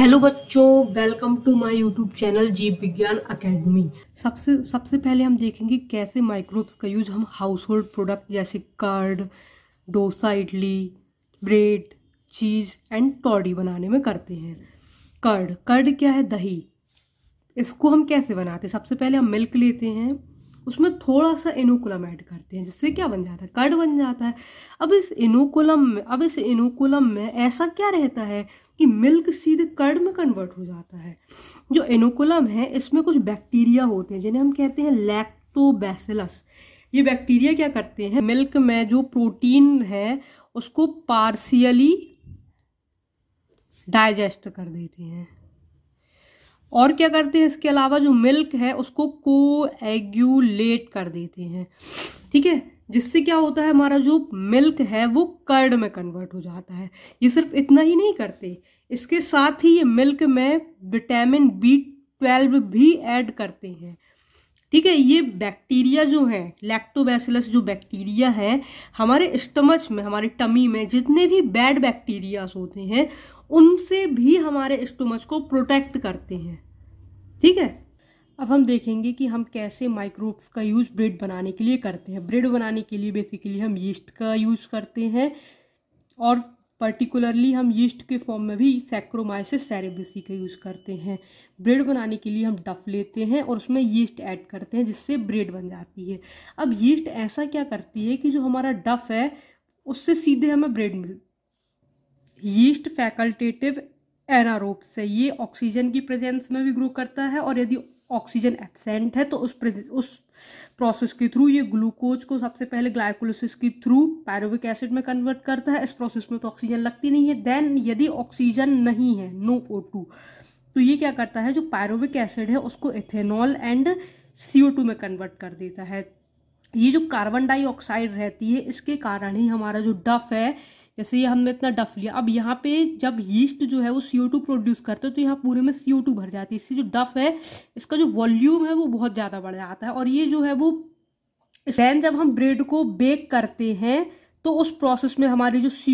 hello बच्चों welcome to my YouTube channel Jeev Vigyan academy सबसे सबसे पहले हम देखेंगे कैसे माइक्रोब्स का यूज हम हाउस होल्ड प्रोडक्ट जैसे curd dosa idli bread cheese and toddy बनाने में करते हैं कर्ड कर्ड क्या है दही इसको हम कैसे बनाते हैं सबसे पहले हम मिल्क लेते हैं उसमें थोड़ा सा इनोकुलम ऐड करते हैं जिससे क्या बन जाता है कर्ड बन जाता है अब इस इनोकुलम में अब इस इनोकुलम में ऐसा क्या रहता है कि मिल्क सीधे कर्ड में कन्वर्ट हो जाता है जो इनोकुलम है इसमें कुछ बैक्टीरिया होते हैं जिन्हें हम कहते हैं लैक्टोबैसिलस ये बैक्टीरिया क्या करते हैं मिल्क में जो प्रोटीन है उसको पार्सियली डाइजेस्ट कर देते हैं और क्या करते हैं इसके अलावा जो मिल्क है उसको कोएगुलेट कर देते हैं ठीक है जिससे क्या होता है हमारा जो मिल्क है वो कर्ड में कन्वर्ट हो जाता है ये सिर्फ इतना ही नहीं करते इसके साथ ही ये मिल्क में विटामिन बी ट्वेल्व भी ऐड करते हैं ठीक है ये बैक्टीरिया जो है लैक्टोबैसिलस जो बैक्टीरिया है हमारे स्टमच में हमारे टमी में जितने भी बैड बैक्टीरियाज होते हैं उनसे भी हमारे स्टोमच को प्रोटेक्ट करते हैं ठीक है अब हम देखेंगे कि हम कैसे माइक्रोब्स का यूज़ ब्रेड बनाने के लिए करते हैं ब्रेड बनाने के लिए बेसिकली हम यीस्ट का यूज़ करते हैं और पर्टिकुलरली हम यीस्ट के फॉर्म में भी सैक्रोमाइसिस सैरेबेसी का यूज़ करते हैं ब्रेड बनाने के लिए हम डफ लेते हैं और उसमें यीस्ट ऐड करते हैं जिससे ब्रेड बन जाती है अब यीस्ट ऐसा क्या करती है कि जो हमारा डफ है उससे सीधे हमें ब्रेड मिल यीस्ट फैकल्टेटिव एनारोप्स है ये ऑक्सीजन की प्रेजेंस में भी ग्रो करता है और यदि ऑक्सीजन एबसेंट है तो उस उस प्रोसेस के थ्रू ये ग्लूकोज को सबसे पहले ग्लाइकोलोसिस के थ्रू पैरोविक एसिड में कन्वर्ट करता है इस प्रोसेस में तो ऑक्सीजन लगती नहीं है देन यदि ऑक्सीजन नहीं है नो ओ टू तो ये क्या करता है जो पैरोविक एसिड है उसको ethanol and C O two में कन्वर्ट कर देता है ये जो कार्बन डाइऑक्साइड रहती है इसके कारण ही हमारा जो डफ है जैसे ये हमने इतना डफ लिया अब यहाँ पे जब यीस्ट जो है वो सी प्रोड्यूस करते हैं तो यहाँ पूरे में सी भर जाती है इससे जो डफ है इसका जो वॉल्यूम है वो बहुत ज़्यादा बढ़ जाता है और ये जो है वो दैन जब हम ब्रेड को बेक करते हैं तो उस प्रोसेस में हमारी जो सी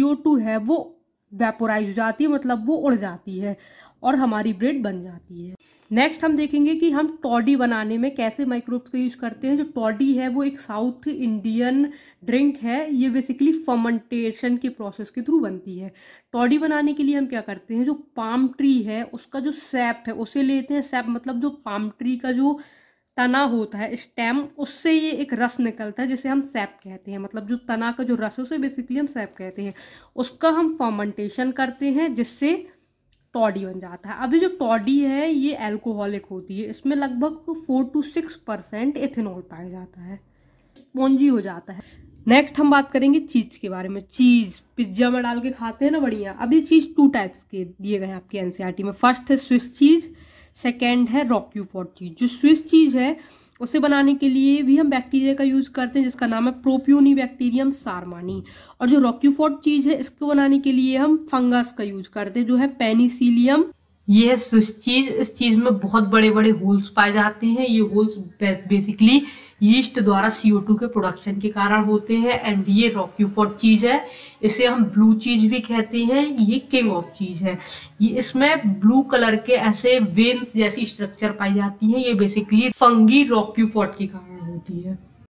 है वो वेपोराइज हो जाती है मतलब वो उड़ जाती है और हमारी ब्रेड बन जाती है नेक्स्ट हम देखेंगे कि हम टॉडी बनाने में कैसे माइक्रोब्स का यूज करते हैं जो टॉडी है वो एक साउथ इंडियन ड्रिंक है ये बेसिकली फर्मेंटेशन के प्रोसेस के थ्रू बनती है टॉडी बनाने के लिए हम क्या करते हैं जो पाम ट्री है उसका जो सैप है उसे लेते हैं सैप मतलब जो पाम ट्री का जो तना होता है स्टेम उससे ये एक रस निकलता है जिसे हम सैप कहते हैं मतलब जो तना का जो रस है उसे बेसिकली हम सैप कहते हैं उसका हम फॉर्मेंटेशन करते हैं जिससे टॉडी बन जाता है अभी जो टॉडी है ये एल्कोहलिक होती है इसमें लगभग four to six percent ethanol पाया जाता है पोंजी हो जाता है नेक्स्ट हम बात करेंगे चीज़ के बारे में चीज़ पिज्जा में डाल के खाते हैं ना बढ़िया अभी चीज़ टू टाइप्स के दिए गए हैं आपके एनसीईआरटी e में फर्स्ट है स्विस चीज़ सेकेंड है रॉक्यू चीज़ जो स्विस चीज़ है उसे बनाने के लिए भी हम बैक्टीरिया का यूज़ करते हैं जिसका नाम है प्रोप्यूनी बैक्टीरियम सारमानी और जो रॉक्यूफोर्ट चीज़ है इसको बनाने के लिए हम फंगस का यूज़ करते हैं जो है पेनीसीलियम ये चीज इस चीज में बहुत बड़े बड़े होल्स पाए जाते हैं ये होल्स बेसिकली यीस्ट द्वारा टू के प्रोडक्शन के कारण होते हैं एंड ये रॉक्यूफोर्ड चीज है इसे हम ब्लू चीज भी कहते हैं ये किंग ऑफ चीज है ये इसमें ब्लू कलर के ऐसे वेन्स जैसी स्ट्रक्चर पाई जाती है ये बेसिकली फंगी रॉक्यूफोर्ड के कारण होती है